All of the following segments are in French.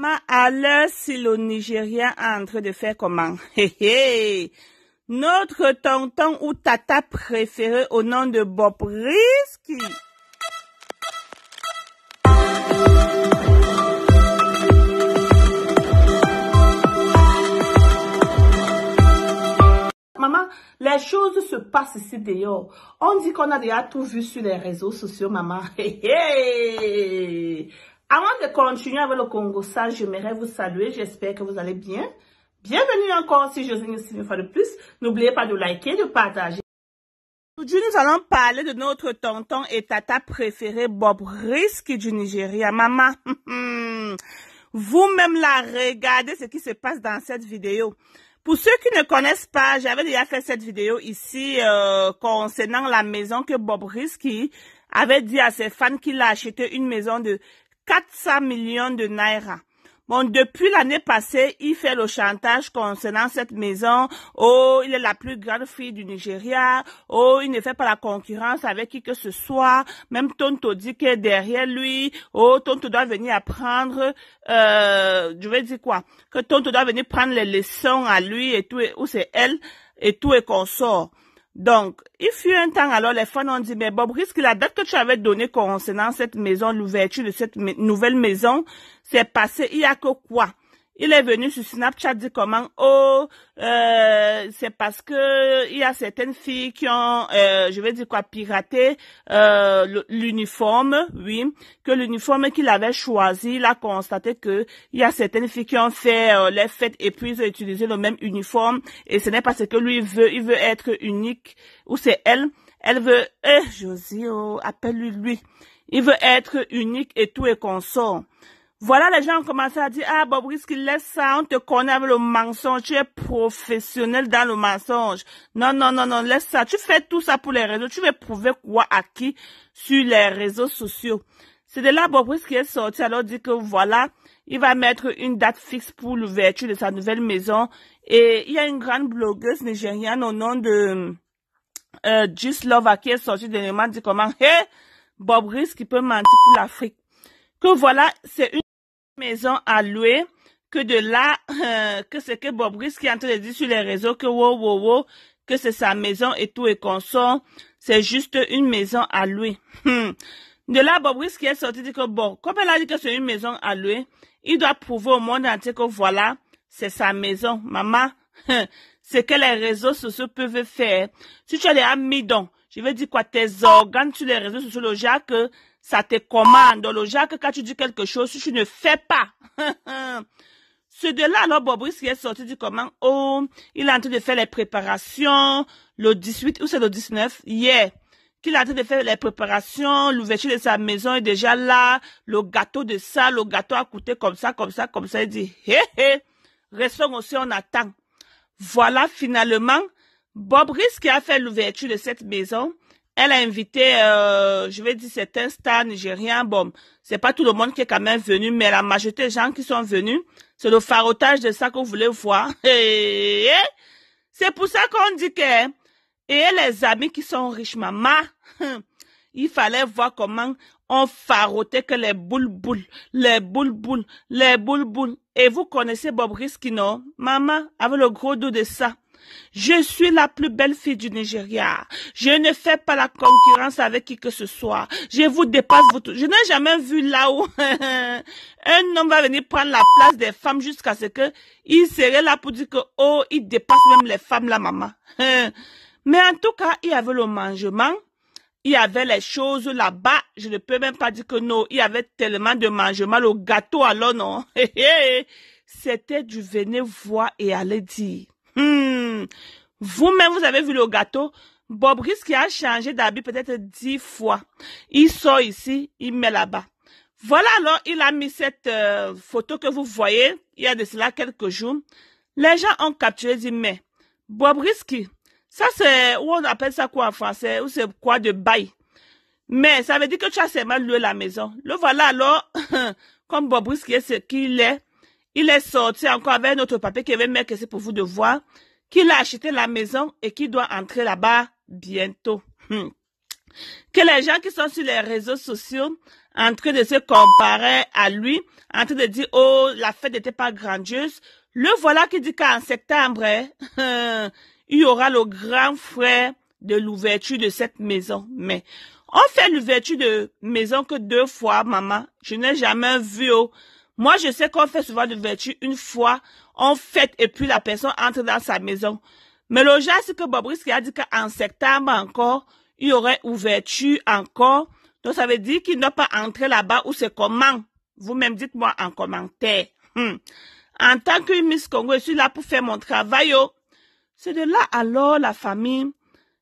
Ma alors si le Nigérien est en train de faire comment Hé hé Notre tonton ou tata préféré au nom de Bob Risky. Maman, les choses se passent ici dehors. On dit qu'on a déjà tout vu sur les réseaux sociaux, maman. Hey, avant de continuer avec le Congo, ça, j'aimerais vous saluer. J'espère que vous allez bien. Bienvenue encore si je vous une fois de plus. N'oubliez pas de liker, de partager. Aujourd'hui, nous allons parler de notre tonton et tata préféré, Bob Risky du Nigeria. Maman, vous-même la regardez ce qui se passe dans cette vidéo. Pour ceux qui ne connaissent pas, j'avais déjà fait cette vidéo ici euh, concernant la maison que Bob Risky avait dit à ses fans qu'il a acheté une maison de 400 millions de naira. Bon, depuis l'année passée, il fait le chantage concernant cette maison. Oh, il est la plus grande fille du Nigeria. Oh, il ne fait pas la concurrence avec qui que ce soit. Même Tonto dit est derrière lui, oh, Tonto doit venir apprendre, euh, je vais dire quoi? Que Tonto doit venir prendre les leçons à lui et tout, ou c'est elle, et tout et consort. Donc, il fut un temps, alors les fans ont dit, mais Bob Risque, la date que tu avais donnée concernant cette maison, l'ouverture de cette nouvelle maison, c'est passé il y a que quoi? il est venu sur Snapchat dire comment oh euh, c'est parce que il y a certaines filles qui ont euh, je vais dire quoi piraté euh, l'uniforme oui que l'uniforme qu'il avait choisi il a constaté que il y a certaines filles qui ont fait les fêtes et puis ils ont utilisé le même uniforme et ce n'est pas ce que lui veut il veut être unique ou c'est elle elle veut eh Josie oh, appelle lui lui il veut être unique et tout est consort voilà, les gens ont commencé à dire, ah, Bob Risky, laisse ça, on te connaît avec le mensonge, tu es professionnel dans le mensonge. Non, non, non, non, laisse ça. Tu fais tout ça pour les réseaux. Tu veux prouver quoi à qui sur les réseaux sociaux. C'est de là, Bob qui est sorti, alors dit que voilà, il va mettre une date fixe pour l'ouverture de sa nouvelle maison. Et il y a une grande blogueuse nigériane au nom de, euh, Just qui est sortie dernièrement, dit comment, hé, Bob Risky peut mentir pour l'Afrique que voilà, c'est une maison à louer que de là euh, que c'est que Bob qui est en train dire sur les réseaux que wow, wow, wow, que c'est sa maison et tout et consort. C'est juste une maison à louer. Hmm. De là, Bob qui est sorti dit que bon, comme elle a dit que c'est une maison à louer, il doit prouver au monde entier que voilà, c'est sa maison. Maman, hein, c'est que les réseaux sociaux peuvent faire. Si tu as les donc je veux dire quoi, tes organes sur les réseaux sociaux, le que ça te commande. Le Jacques, quand tu dis quelque chose, si tu ne fais pas. Ce de là, alors, Bob est sorti du comment. Oh, il est en train de faire les préparations. Le 18, ou c'est le 19? hier, Qu'il est en train de faire les préparations. L'ouverture de sa maison est déjà là. Le gâteau de ça, le gâteau a coûté comme ça, comme ça, comme ça. Il dit, hé, hé. Restons aussi, on attend. Voilà, finalement, Bob qui a fait l'ouverture de cette maison elle a invité, euh, je vais dire, certains stars nigériens. Bon, c'est pas tout le monde qui est quand même venu, mais la majorité des gens qui sont venus, c'est le farotage de ça que vous voulez voir. Eh, eh, eh. c'est pour ça qu'on dit que, et les amis qui sont riches, maman, il fallait voir comment on farotait que les boules boules, les boules boules, les boules boules. Et vous connaissez Bob non? maman, avec le gros dos de ça. Je suis la plus belle fille du Nigeria. Je ne fais pas la concurrence avec qui que ce soit. Je vous dépasse votre... Je n'ai jamais vu là où un homme va venir prendre la place des femmes jusqu'à ce que il serait là pour dire que, oh, il dépasse même les femmes, la maman. Mais en tout cas, il y avait le mangement. Il y avait les choses là-bas. Je ne peux même pas dire que non. Il y avait tellement de mangement. Le gâteau, alors non. C'était du venez voir et aller dire. Hmm. Vous-même, vous avez vu le gâteau. Bob Risky a changé d'habit peut-être dix fois. Il sort ici, il met là-bas. Voilà alors, il a mis cette euh, photo que vous voyez il y a de cela quelques jours. Les gens ont capturé, dit, mais Risky, ça c'est, on appelle ça quoi en français, ou c'est quoi de bail. Mais ça veut dire que tu as seulement loué la maison. Le voilà alors, comme Risky est ce qu'il est, il est sorti encore avec notre papier qui veut que c'est pour vous de voir qu'il a acheté la maison et qu'il doit entrer là-bas bientôt. Hmm. Que les gens qui sont sur les réseaux sociaux en train de se comparer à lui, en train de dire, oh, la fête n'était pas grandiose. Le voilà qui dit qu'en septembre, il y aura le grand frère de l'ouverture de cette maison. Mais on fait l'ouverture de maison que deux fois, maman. Je n'ai jamais vu. Oh. Moi, je sais qu'on fait souvent de vertu une fois, on fête et puis la personne entre dans sa maison. Mais le genre, c'est que Bobris qui a dit qu'en septembre encore, il y aurait ouverture encore. Donc, ça veut dire qu'il n'a pas entré là-bas ou c'est comment. Vous-même, dites-moi en commentaire. Hmm. En tant que Miss Congo, je suis là pour faire mon travail. Oh. C'est de là alors la famille.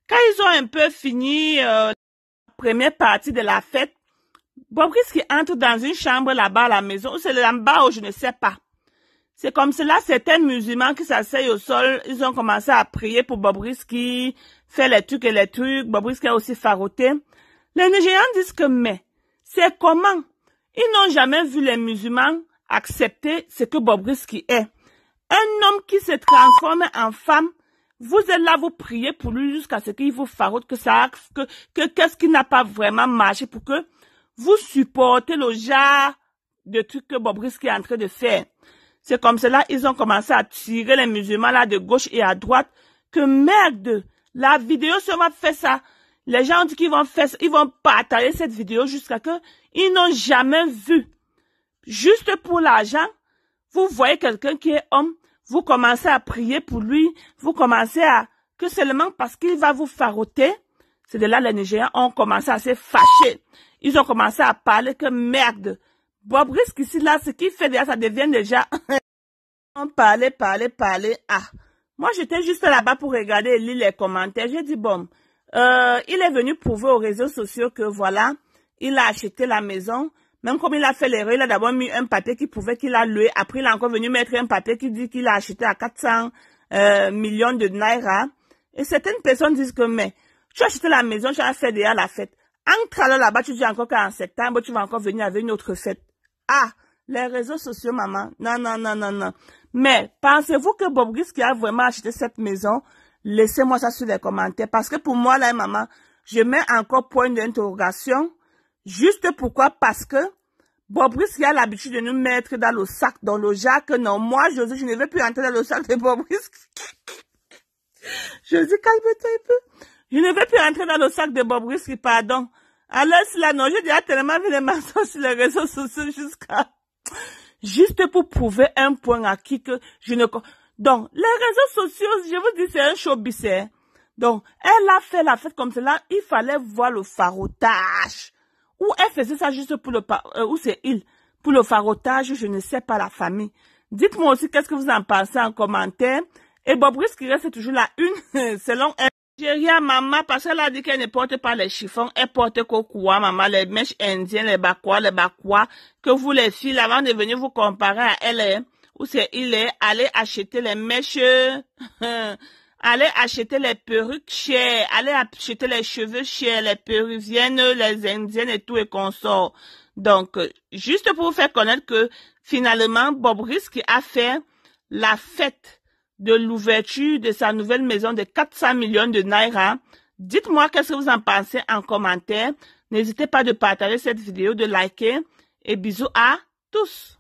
Quand ils ont un peu fini euh, la première partie de la fête, Bob qui entre dans une chambre là-bas à la maison, ou c'est là-bas où je ne sais pas. C'est comme cela, certains musulmans qui s'asseyent au sol, ils ont commencé à prier pour Bobrisky, qui fait les trucs et les trucs. Bobrisky a aussi faroté. Les Nigérians disent que mais, c'est comment? Ils n'ont jamais vu les musulmans accepter ce que Bobrisky est. Un homme qui se transforme en femme, vous êtes là, vous priez pour lui jusqu'à ce qu'il vous farote que ça, que, qu'est-ce qui n'a pas vraiment marché pour que vous supportez le genre de truc que Bob est en train de faire. C'est comme cela, ils ont commencé à tirer les musulmans là de gauche et à droite. Que merde! La vidéo seulement fait ça. Les gens dit qu'ils vont faire ils vont partager cette vidéo jusqu'à que ils n'ont jamais vu. Juste pour l'argent, vous voyez quelqu'un qui est homme, vous commencez à prier pour lui, vous commencez à, que seulement parce qu'il va vous faroter, c'est de là les Nigériens ont commencé à se fâcher ils ont commencé à parler que merde. Bob Risque ici, là, ce qu'il fait déjà, ça devient déjà... on parlait, parlait, parlait. Ah, moi, j'étais juste là-bas pour regarder et lire les commentaires. J'ai dit, bon, euh, il est venu prouver aux réseaux sociaux que, voilà, il a acheté la maison. Même comme il a fait l'erreur, il a d'abord mis un papier qui prouvait qu'il a loué. Après, il est encore venu mettre un papier qui dit qu'il a acheté à 400 euh, millions de naira. Et certaines personnes disent que, mais, tu as acheté la maison, tu as fait déjà la fête. Entre alors là-bas, tu dis encore qu'en septembre, tu vas encore venir avec une autre fête. Ah, les réseaux sociaux, maman. Non, non, non, non, non. Mais pensez-vous que Bob qui a vraiment acheté cette maison, laissez-moi ça sur les commentaires. Parce que pour moi, là, maman, je mets encore point d'interrogation. Juste pourquoi? Parce que Bob qui a l'habitude de nous mettre dans le sac, dans le jac. Non, moi, José, je ne veux plus entrer dans le sac de Bob Je calme-toi un peu. Je ne vais plus entrer dans le sac de Bob Risky, pardon. Alors cela, non, j'ai déjà tellement vu les mensonges sur les réseaux sociaux jusqu'à... Juste pour prouver un point à qui que je ne... Donc, les réseaux sociaux, je vous dis, c'est un showbiz, Donc, elle a fait la fête comme cela, il fallait voir le farotage. Ou elle faisait ça juste pour le... Euh, ou c'est il Pour le farotage, je ne sais pas la famille. Dites-moi aussi qu'est-ce que vous en pensez en commentaire. Et Bob Risky reste toujours là une, selon elle à maman, parce qu'elle a dit qu'elle ne porte pas les chiffons, elle porte quoi, maman, les mèches indiennes, les bakwa, les bakwa, que vous les filles, avant de venir vous comparer à elle, hein, ou c'est il est, allez acheter les mèches, allez acheter les perruques chères, allez acheter les cheveux chers, les péruviennes, les indiennes et tout et sort. Donc, juste pour vous faire connaître que finalement, Bob Risky a fait la fête de l'ouverture de sa nouvelle maison de 400 millions de Naira. Dites-moi qu'est-ce que vous en pensez en commentaire. N'hésitez pas de partager cette vidéo, de liker et bisous à tous.